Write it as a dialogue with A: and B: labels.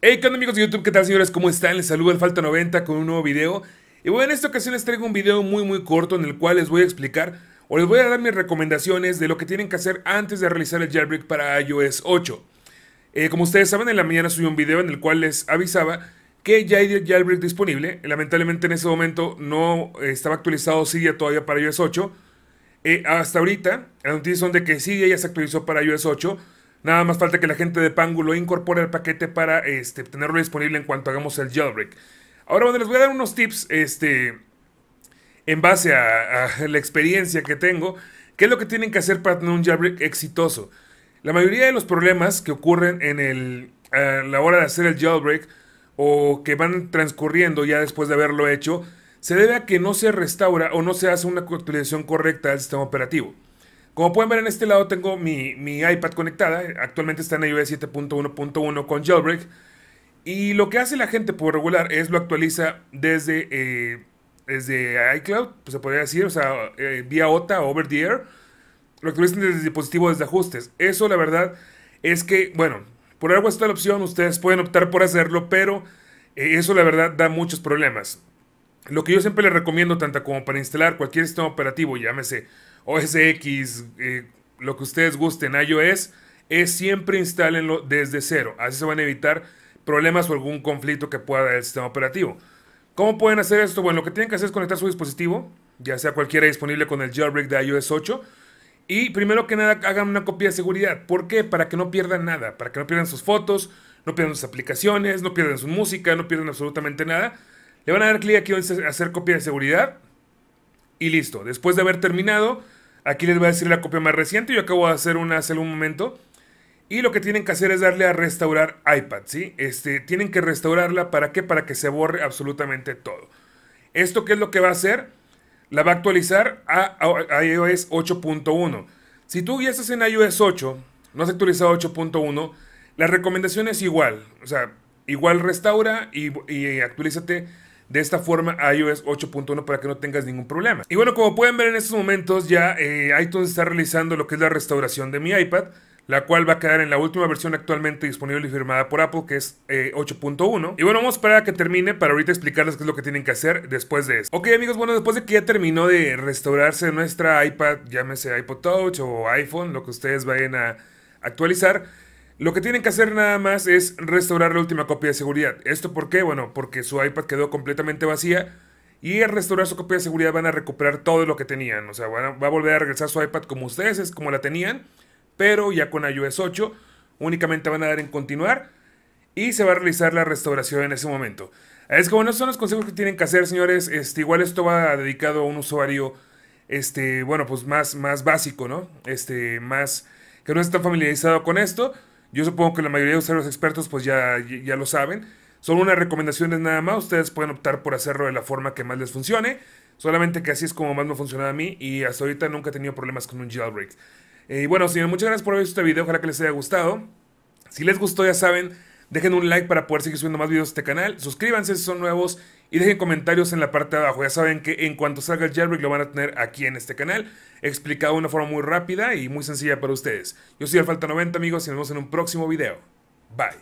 A: Hey, ¿qué onda amigos de YouTube? ¿Qué tal señores? ¿Cómo están? Les saludo el Falta 90 con un nuevo video. Y bueno, en esta ocasión les traigo un video muy muy corto en el cual les voy a explicar o les voy a dar mis recomendaciones de lo que tienen que hacer antes de realizar el jailbreak para iOS 8. Eh, como ustedes saben, en la mañana subí un video en el cual les avisaba que ya hay jailbreak disponible. Lamentablemente en ese momento no estaba actualizado Cydia todavía para iOS 8, eh, hasta ahorita, las noticias son de que sí, ya se actualizó para iOS 8. Nada más falta que la gente de Pangulo incorpore el paquete para este, tenerlo disponible en cuanto hagamos el jailbreak. Ahora, bueno, les voy a dar unos tips este, en base a, a, la experiencia que tengo. ¿Qué es lo que tienen que hacer para tener un jailbreak exitoso? La mayoría de los problemas que ocurren en el, a la hora de hacer el jailbreak o que van transcurriendo ya después de haberlo hecho se debe a que no se restaura o no se hace una actualización correcta del sistema operativo. Como pueden ver en este lado tengo mi, iPad conectada, actualmente está en iOS 7.1.1 con jailbreak, y lo que hace la gente por regular es lo actualiza desde, eh, desde iCloud, pues, se podría decir, o sea, eh, vía OTA, over the air, lo actualizan desde el dispositivo, desde ajustes. Eso la verdad es que, bueno, por algo está la opción, ustedes pueden optar por hacerlo, pero eh, eso la verdad da muchos problemas. Lo que yo siempre les recomiendo, tanto como para instalar cualquier sistema operativo, llámese OSX, X, eh, lo que ustedes gusten, iOS, es siempre instálenlo desde cero. Así se van a evitar problemas o algún conflicto que pueda dar el sistema operativo. ¿Cómo pueden hacer esto? Bueno, lo que tienen que hacer es conectar su dispositivo, ya sea cualquiera disponible con el jailbreak de iOS 8. Y primero que nada, hagan una copia de seguridad. ¿Por qué? Para que no pierdan nada, para que no pierdan sus fotos, no pierdan sus aplicaciones, no pierdan su música, no pierdan absolutamente nada. Le van a dar clic aquí a hacer copia de seguridad. Y listo. Después de haber terminado, aquí les voy a decir la copia más reciente. Yo acabo de hacer una hace un momento. Y lo que tienen que hacer es darle a restaurar iPad, ¿sí? Este, tienen que restaurarla, ¿para qué? Para que se borre absolutamente todo. ¿Esto qué es lo que va a hacer? La va a actualizar a, iOS 8.1. Si tú ya estás en iOS 8, no has actualizado 8.1, la recomendación es igual. O sea, igual restaura y, y actualízate de esta forma iOS 8.1 para que no tengas ningún problema. Y bueno, como pueden ver en estos momentos ya eh, iTunes está realizando lo que es la restauración de mi iPad, la cual va a quedar en la última versión actualmente disponible y firmada por Apple, que es 8.1. Eh, y bueno, vamos a esperar a que termine para ahorita explicarles qué es lo que tienen que hacer después de eso. Ok amigos, bueno, después de que ya terminó de restaurarse nuestra iPad, llámese iPod Touch o iPhone, lo que ustedes vayan a actualizar, lo que tienen que hacer nada más es restaurar la última copia de seguridad. ¿Esto por qué? Bueno, porque su iPad quedó completamente vacía y al restaurar su copia de seguridad van a recuperar todo lo que tenían. O sea, va a volver a regresar su iPad como ustedes, es como la tenían, pero ya con iOS 8 únicamente van a dar en continuar y se va a realizar la restauración en ese momento. Es que bueno, esos son los consejos que tienen que hacer, señores. Este, igual esto va dedicado a un usuario, este, bueno, pues más, más básico, ¿no? Este, más que no está familiarizado con esto. Yo supongo que la mayoría de usuarios expertos pues ya, ya lo saben. Son unas recomendaciones nada más. Ustedes pueden optar por hacerlo de la forma que más les funcione. Solamente que así es como más me ha funcionado a mí y hasta ahorita nunca he tenido problemas con un jailbreak. Eh, y bueno, señores, muchas gracias por ver este video. Ojalá que les haya gustado. Si les gustó, ya saben, Dejen un like para poder seguir subiendo más videos de este canal. Suscríbanse si son nuevos. Y dejen comentarios en la parte de abajo. Ya saben que en cuanto salga el jailbreak lo van a tener aquí en este canal. Explicado de una forma muy rápida y muy sencilla para ustedes. Yo soy falta 90 amigos y nos vemos en un próximo video. Bye.